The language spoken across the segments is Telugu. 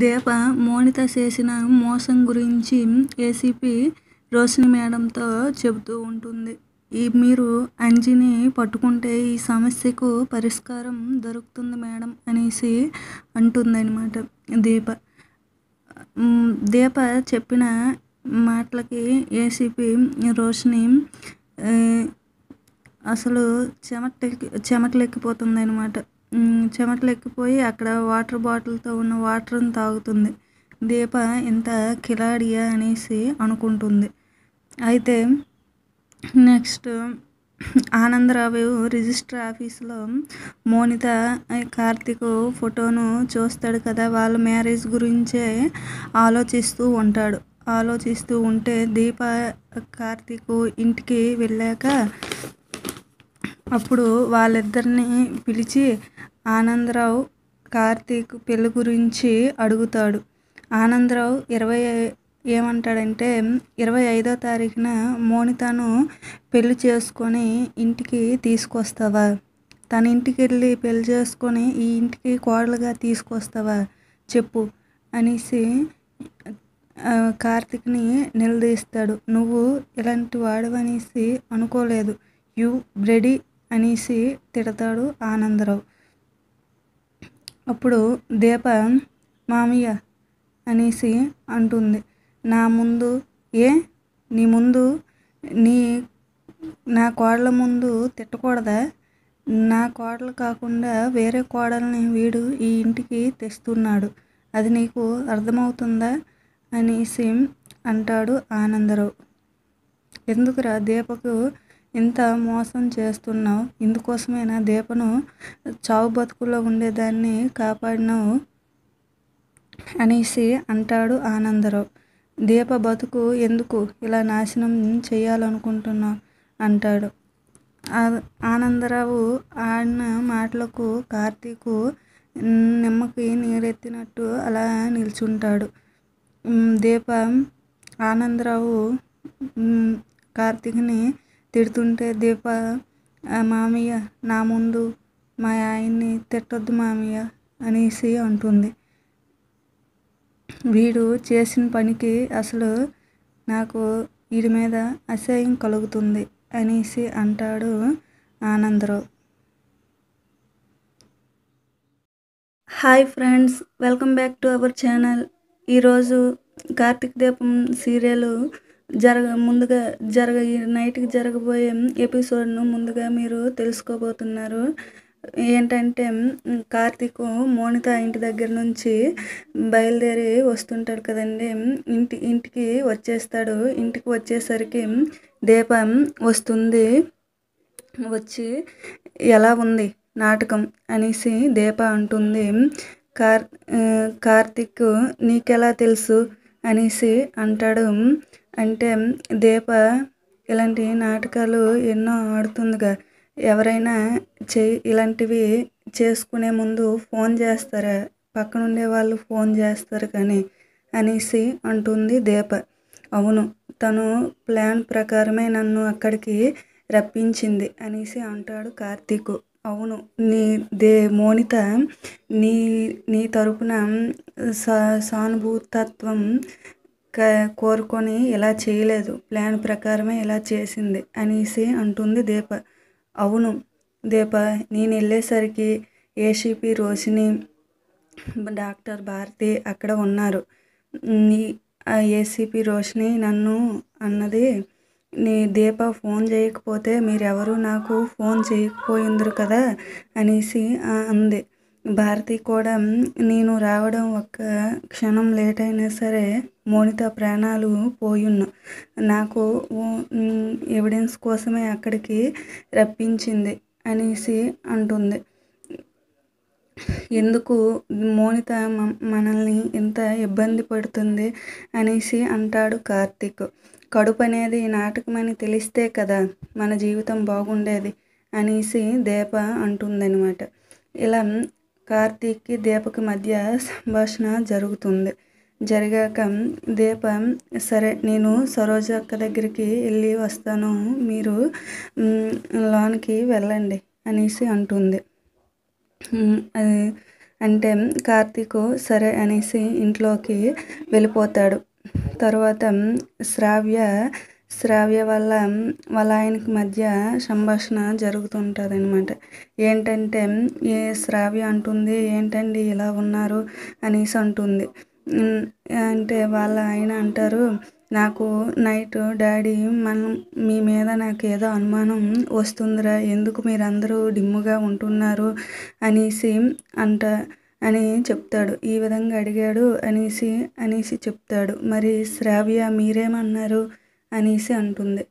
దీప మోనిత చేసిన మోసం గురించి ఏసీపీ రోషిణి మేడంతో చెబుతూ ఉంటుంది ఈ మీరు అంజిని పట్టుకుంటే ఈ సమస్యకు పరిష్కారం దొరుకుతుంది మేడం అనేసి అంటుందన్నమాట దీప దీప చెప్పిన మాటలకి ఏసీపీ రోషిణి అసలు చెమట చెమటలెక్కిపోతుంది అనమాట చెమటలు ఎక్కిపోయి అక్కడ వాటర్ బాటిల్తో ఉన్న వాటర్ని తాగుతుంది దీప ఇంత కిలాడియా అనేసి అనుకుంటుంది అయితే నెక్స్ట్ ఆనందరావు రిజిస్టర్ ఆఫీస్లో మోనిత కార్తీక్ ఫోటోను చూస్తాడు కదా వాళ్ళ మ్యారేజ్ గురించే ఆలోచిస్తూ ఉంటాడు ఆలోచిస్తూ ఉంటే దీప కార్తీక్ ఇంటికి వెళ్ళాక అప్పుడు వాళ్ళిద్దరిని పిలిచి ఆనందరావు కార్తీక్ పెళ్ళి గురించి అడుగుతాడు ఆనందరావు ఇరవై ఏమంటాడంటే ఇరవై ఐదో తారీఖున మోనితను పెళ్లి చేసుకొని ఇంటికి తీసుకొస్తావా తన ఇంటికి వెళ్ళి పెళ్లి చేసుకొని ఈ ఇంటికి కోడలుగా తీసుకొస్తావా చెప్పు అనేసి కార్తీక్ని నిలదీస్తాడు నువ్వు ఇలాంటి వాడు అనేసి అనుకోలేదు యు బ్రెడీ అనేసి తిడతాడు ఆనందరావు అప్పుడు దీప మామయ్య అనేసి అంటుంది నా ముందు ఏ నీ ముందు నీ నా కోడల ముందు తిట్టకూడదా నా కోడలు కాకుండా వేరే కోడల్ని వీడు ఈ ఇంటికి తెస్తున్నాడు అది నీకు అర్థమవుతుందా అనేసి అంటాడు ఆనందరావు ఎందుకురా దీపకు ఇంత మోసం చేస్తున్నావు ఇందుకోసమేనా దీపను చావు బతుకుల్లో ఉండేదాన్ని కాపాడినావు అనేసి అంటాడు ఆనందరావు దీప బతుకు ఎందుకు ఇలా నాశనం చేయాలనుకుంటున్నావు అంటాడు ఆనందరావు ఆడిన మాటలకు కార్తీకు నిమ్మకి నీరెత్తినట్టు అలా నిల్చుంటాడు దీప ఆనందరావు కార్తీక్ని తిడుతుంటే దీప మామయ్య నా ముందు మా ఆయన్ని తిట్టొద్దు మామయ్య అనేసి అంటుంది వీడు చేసిన పనికి అసలు నాకు వీడి మీద అసహ్యం కలుగుతుంది అనేసి అంటాడు Anandarao hi friends welcome back to our channel ఈరోజు కార్తీక్ దీపం సీరియల్ జరగ ముందుగా జరగ నైట్కి జరగబోయే ఎపిసోడ్ను ముందుగా మీరు తెలుసుకోబోతున్నారు ఏంటంటే కార్తీక్ మోనిత ఇంటి దగ్గర నుంచి బయలుదేరి వస్తుంటాడు కదండి ఇంటి ఇంటికి వచ్చేస్తాడు ఇంటికి వచ్చేసరికి దీపం వస్తుంది వచ్చి ఎలా ఉంది నాటకం అనేసి దీప అంటుంది కార్ కార్తీక్ నీకెలా తెలుసు అనేసి అంటాడు అంటే దీప ఇలాంటి నాటకాలు ఎన్నో ఆడుతుందిగా ఎవరైనా చే ఇలాంటివి చేసుకునే ముందు ఫోన్ చేస్తారా పక్కన ఉండే వాళ్ళు ఫోన్ చేస్తారు కానీ అనేసి అంటుంది దీప అవును తను ప్లాన్ ప్రకారమే నన్ను అక్కడికి రప్పించింది అనేసి అంటాడు కార్తీక్ అవును నీ దే మోనిత నీ నీ తరపున సా సానుభూతత్వం కోరుకొని ఇలా చేయలేదు ప్లాన్ ప్రకారమే ఇలా చేసింది అనేసి అంటుంది దీప అవును దీప నేను వెళ్ళేసరికి ఏసీపీ రోషిని డాక్టర్ భారతి అక్కడ ఉన్నారు నీ ఏసీపీ రోషిని నన్ను అన్నది నీ దీప ఫోన్ చేయకపోతే మీరెవరు నాకు ఫోన్ చేయకపోయిందరు కదా అనేసి అంది భారతి కూడా నేను రావడం ఒక్క క్షణం లేట్ అయినా సరే మోనిత ప్రాణాలు పోయున్ను నాకు ఎవిడెన్స్ కోసమే అక్కడికి రప్పించింది అనేసి అంటుంది ఎందుకు మోనిత మనల్ని ఎంత ఇబ్బంది పడుతుంది అనేసి అంటాడు కార్తీక్ కడుపు అనేది నాటకమని తెలిస్తే కదా మన జీవితం బాగుండేది అనేసి దేప అంటుందనమాట ఇలా కార్తీక్కి దీపకి మధ్య సంభాషణ జరుగుతుంది జరిగాక దీప సరే నేను సరోజ అక్క దగ్గరికి వెళ్ళి వస్తాను మీరు లోనికి వెళ్ళండి అనేసి అంటుంది అది అంటే కార్తీక్ సరే అనేసి ఇంట్లోకి వెళ్ళిపోతాడు తర్వాత శ్రావ్య శ్రావ్య వల్ల వాళ్ళ ఆయనకి మధ్య సంభాషణ జరుగుతుంటుంది అనమాట ఏంటంటే ఏ శ్రావ్య అంటుంది ఏంటండి ఇలా ఉన్నారు అనేసి అంటుంది అంటే వాళ్ళ ఆయన అంటారు నాకు నైట్ డాడీ మనం మీ మీద నాకు ఏదో అనుమానం వస్తుందిరా ఎందుకు మీరందరూ డిమ్ముగా ఉంటున్నారు అనేసి అంట అని చెప్తాడు ఈ విధంగా అడిగాడు అనేసి అనేసి చెప్తాడు మరి శ్రావ్య మీరేమన్నారు అనేసి అంటుంది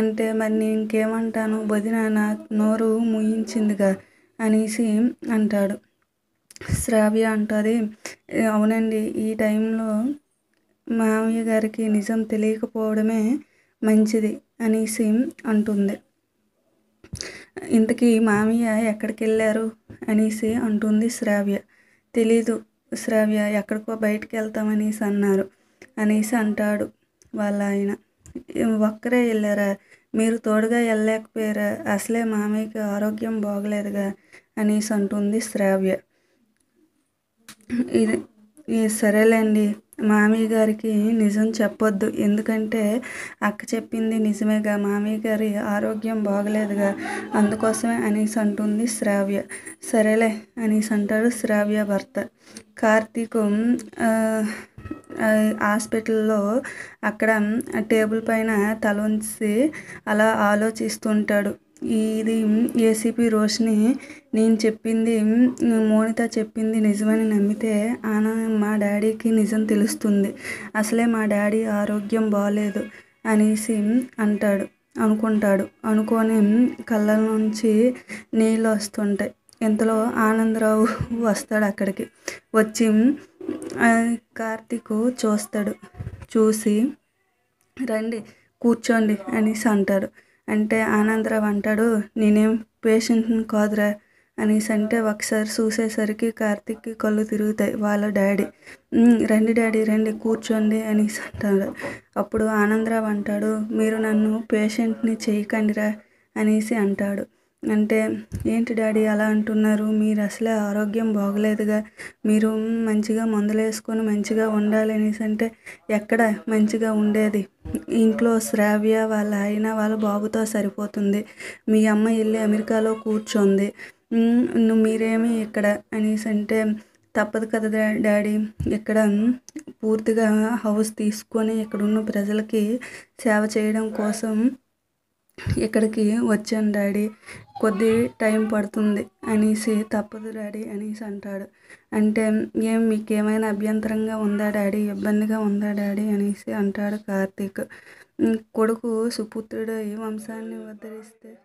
అంటే మరి నేను ఇంకేమంటాను వదిన నా నోరు ముయించిందిగా అనేసి అంటాడు శ్రావ్య అంటుంది అవునండి ఈ టైంలో మామయ్య గారికి నిజం తెలియకపోవడమే మంచిది అనేసి అంటుంది ఇంతకీ మామయ్య ఎక్కడికి వెళ్ళారు అనేసి అంటుంది శ్రావ్య తెలీదు శ్రావ్య ఎక్కడికో బయటికి వెళ్తామనేసి అన్నారు అనేసి అంటాడు వాళ్ళ ఆయన ఒక్కరే వెళ్ళారా మీరు తోడుగా వెళ్ళలేకపోయారా అసలే మామయ్యకి ఆరోగ్యం బాగలేదుగా అనేసి అంటుంది శ్రావ్య ఇది సరేలేండి మామయ్య గారికి నిజం చెప్పొద్దు ఎందుకంటే అక్క చెప్పింది నిజమేగా మామయ్య గారి ఆరోగ్యం బాగలేదుగా అందుకోసమే అనేసి అంటుంది శ్రావ్య సరేలే అనేసి అంటాడు శ్రావ్య భర్త కార్తీకు హాస్పిటల్లో అక్కడ టేబుల్ పైన తల ఉంచి అలా ఆలోచిస్తుంటాడు ఇది ఏసీపీ రోషిని నేను చెప్పింది మోనిత చెప్పింది నిజమని నమ్మితే ఆయన మా డాడీకి నిజం తెలుస్తుంది అసలే మా డాడీ ఆరోగ్యం బాగాలేదు అనేసి అంటాడు అనుకుంటాడు అనుకొని కళ్ళ నుంచి నీళ్ళు వస్తుంటాయి ఇంతలో ఆనందరావు వస్తాడు అక్కడికి వచ్చి కార్తీక్ చూస్తాడు చూసి రండి కూర్చోండి అనేసి అంటాడు అంటే ఆనందరావు అంటాడు నేనేం పేషెంట్ని కాదురా అనేసి అంటే ఒకసారి చూసేసరికి కార్తిక్కి కళ్ళు తిరుగుతాయి వాళ్ళ డాడీ రండి డాడీ రండి కూర్చోండి అనేసి అంటాడు అప్పుడు ఆనందరావు అంటాడు మీరు నన్ను పేషెంట్ని చేయకండిరా అనేసి అంటాడు అంటే ఏంటి డాడీ అలా అంటున్నారు మీరు అసలే ఆరోగ్యం బాగలేదుగా మీరు మంచిగా మందులు వేసుకొని మంచిగా ఉండాలి అనేసి అంటే ఎక్కడ మంచిగా ఉండేది ఇంట్లో శ్రావ్య వాళ్ళ అయినా వాళ్ళ బాబుతో సరిపోతుంది మీ అమ్మ వెళ్ళి అమెరికాలో కూర్చుంది నువ్వు మీరేమి ఇక్కడ అనేసి అంటే తప్పదు కదా డాడీ ఇక్కడ పూర్తిగా హౌస్ తీసుకొని ఇక్కడున్న ప్రజలకి సేవ చేయడం కోసం ఇక్కడికి వచ్చాను డాడీ కొద్ది టైం పడుతుంది అనేసి తప్పదు డాడీ అనేసి అంటాడు అంటే ఏం మీకేమైనా అభ్యంతరంగా ఉందా డాడీ ఇబ్బందిగా ఉందా డాడీ అనేసి అంటాడు కార్తీక్ కొడుకు సుపుత్రుడు ఈ వంశాన్ని ఉద్ధరిస్తే